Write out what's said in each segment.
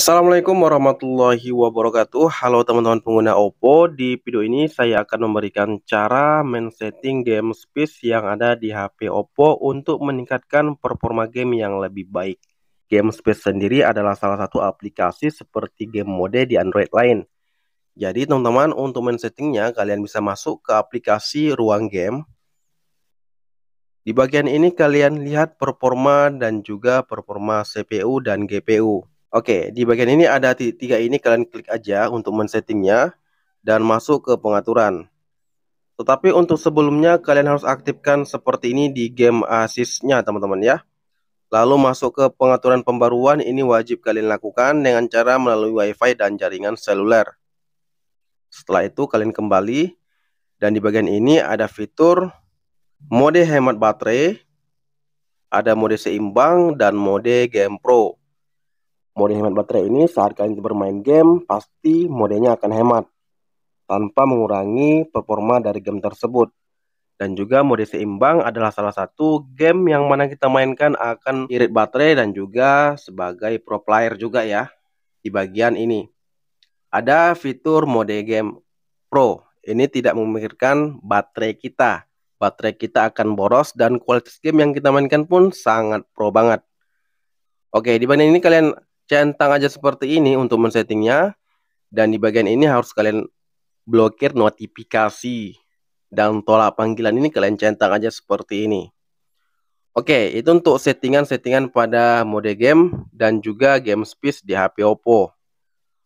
Assalamualaikum warahmatullahi wabarakatuh Halo teman-teman pengguna Oppo Di video ini saya akan memberikan cara men-setting game space yang ada di HP Oppo Untuk meningkatkan performa game yang lebih baik Game space sendiri adalah salah satu aplikasi seperti game mode di Android lain Jadi teman-teman untuk men-settingnya kalian bisa masuk ke aplikasi ruang game di bagian ini kalian lihat performa dan juga performa CPU dan GPU. Oke, di bagian ini ada tiga ini kalian klik aja untuk men-settingnya dan masuk ke pengaturan. Tetapi untuk sebelumnya kalian harus aktifkan seperti ini di game assist-nya teman-teman ya. Lalu masuk ke pengaturan pembaruan ini wajib kalian lakukan dengan cara melalui wifi dan jaringan seluler. Setelah itu kalian kembali dan di bagian ini ada fitur mode hemat baterai, ada mode seimbang dan mode game pro. Mode hemat baterai ini saat kalian bermain game pasti modenya akan hemat tanpa mengurangi performa dari game tersebut. Dan juga mode seimbang adalah salah satu game yang mana kita mainkan akan irit baterai dan juga sebagai pro player juga ya di bagian ini. Ada fitur mode game pro. Ini tidak memikirkan baterai kita. Baterai kita akan boros dan kualitas game yang kita mainkan pun sangat pro banget. Oke, di bagian ini kalian centang aja seperti ini untuk men-settingnya dan di bagian ini harus kalian blokir notifikasi dan tolak panggilan ini kalian centang aja seperti ini. Oke, itu untuk settingan-settingan pada mode game dan juga game space di HP Oppo.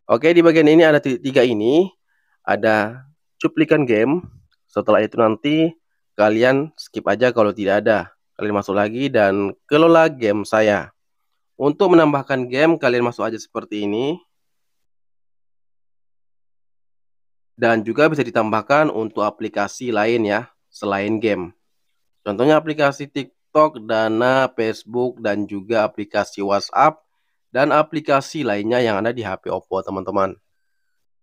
Oke, di bagian ini ada tiga ini. Ada cuplikan game. Setelah itu nanti kalian skip aja kalau tidak ada. Kalian masuk lagi dan kelola game saya. Untuk menambahkan game, kalian masuk aja seperti ini. Dan juga bisa ditambahkan untuk aplikasi lain ya, selain game. Contohnya aplikasi TikTok, Dana, Facebook, dan juga aplikasi WhatsApp, dan aplikasi lainnya yang ada di HP Oppo teman-teman.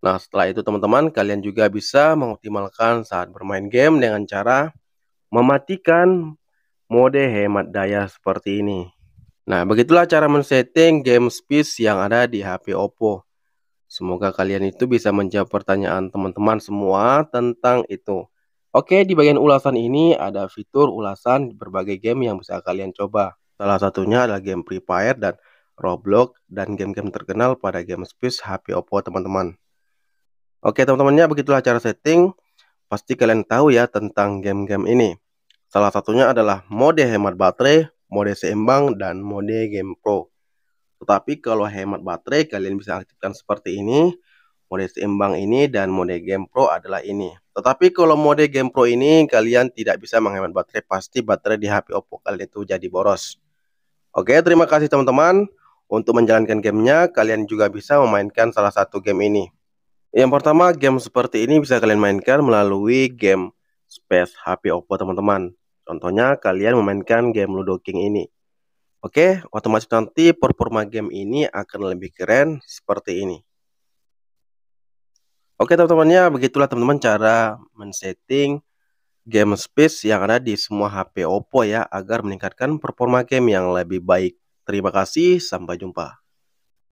Nah setelah itu teman-teman, kalian juga bisa mengoptimalkan saat bermain game dengan cara mematikan mode hemat daya seperti ini. Nah, begitulah cara men-setting game space yang ada di HP Oppo. Semoga kalian itu bisa menjawab pertanyaan teman-teman semua tentang itu. Oke, di bagian ulasan ini ada fitur ulasan berbagai game yang bisa kalian coba. Salah satunya adalah game Free Fire dan Roblox dan game-game terkenal pada game space HP Oppo, teman-teman. Oke, teman-temannya begitulah cara setting. Pasti kalian tahu ya tentang game-game ini. Salah satunya adalah mode hemat baterai, mode seimbang, dan mode game pro. Tetapi kalau hemat baterai, kalian bisa aktifkan seperti ini. Mode seimbang ini dan mode game pro adalah ini. Tetapi kalau mode game pro ini, kalian tidak bisa menghemat baterai. Pasti baterai di HP Oppo kalian itu jadi boros. Oke, terima kasih teman-teman. Untuk menjalankan gamenya, kalian juga bisa memainkan salah satu game ini. Yang pertama, game seperti ini bisa kalian mainkan melalui game Space HP Oppo, teman-teman. Contohnya kalian memainkan game Ludo King ini. Oke, otomatis nanti performa game ini akan lebih keren seperti ini. Oke teman-temannya, begitulah teman-teman cara men-setting game space yang ada di semua HP Oppo ya agar meningkatkan performa game yang lebih baik. Terima kasih, sampai jumpa.